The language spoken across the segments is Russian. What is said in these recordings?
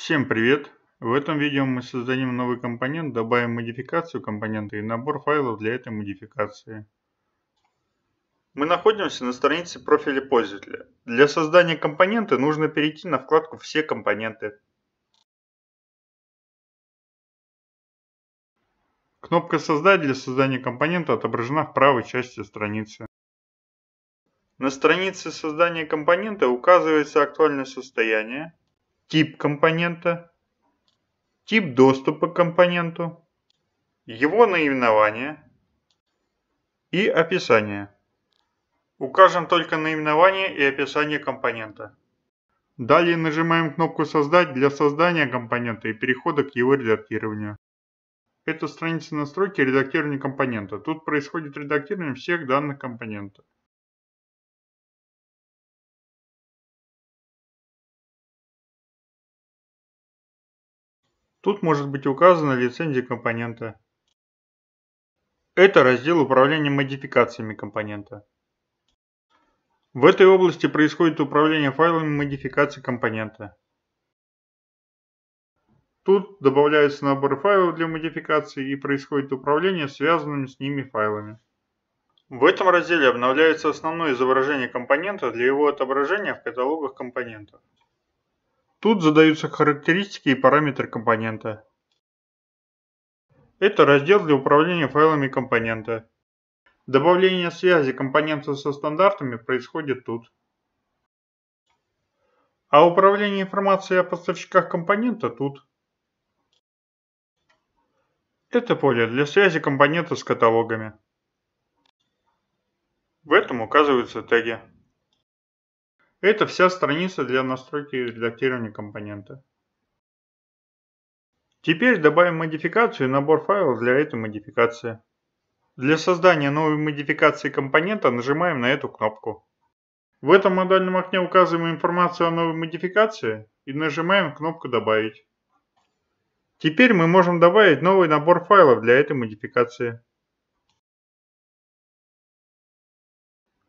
Всем привет! В этом видео мы создадим новый компонент, добавим модификацию компонента и набор файлов для этой модификации. Мы находимся на странице профиля пользователя. Для создания компонента нужно перейти на вкладку «Все компоненты». Кнопка «Создать» для создания компонента отображена в правой части страницы. На странице создания компонента указывается актуальное состояние, тип компонента, тип доступа к компоненту, его наименование и описание. Укажем только наименование и описание компонента. Далее нажимаем кнопку «Создать» для создания компонента и перехода к его редактированию. Это страница настройки редактирования компонента. Тут происходит редактирование всех данных компонента. Тут может быть указана лицензия компонента. Это раздел управления модификациями компонента. В этой области происходит управление файлами модификации компонента. Тут добавляются наборы файлов для модификации и происходит управление связанными с ними файлами. В этом разделе обновляется основное изображение компонента для его отображения в каталогах компонентов. Тут задаются характеристики и параметры компонента. Это раздел для управления файлами компонента. Добавление связи компонента со стандартами происходит тут. А управление информацией о поставщиках компонента тут. Это поле для связи компонента с каталогами. В этом указываются теги. Это вся страница для настройки и редактирования компонента. Теперь добавим модификацию и набор файлов для этой модификации. Для создания новой модификации компонента нажимаем на эту кнопку. В этом модальном окне указываем информацию о новой модификации и нажимаем кнопку «Добавить». Теперь мы можем добавить новый набор файлов для этой модификации.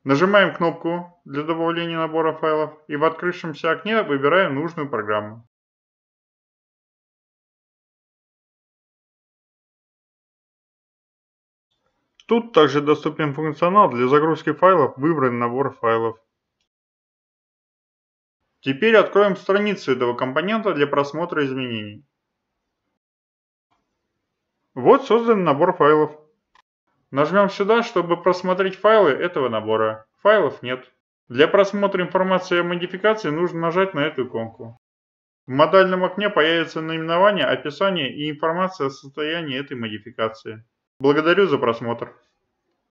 Нажимаем кнопку для добавления набора файлов и в открывшемся окне выбираем нужную программу. Тут также доступен функционал для загрузки файлов «Выбран набор файлов». Теперь откроем страницу этого компонента для просмотра изменений. Вот создан набор файлов. Нажмем сюда, чтобы просмотреть файлы этого набора. Файлов нет. Для просмотра информации о модификации нужно нажать на эту иконку. В модальном окне появится наименование, описание и информация о состоянии этой модификации. Благодарю за просмотр.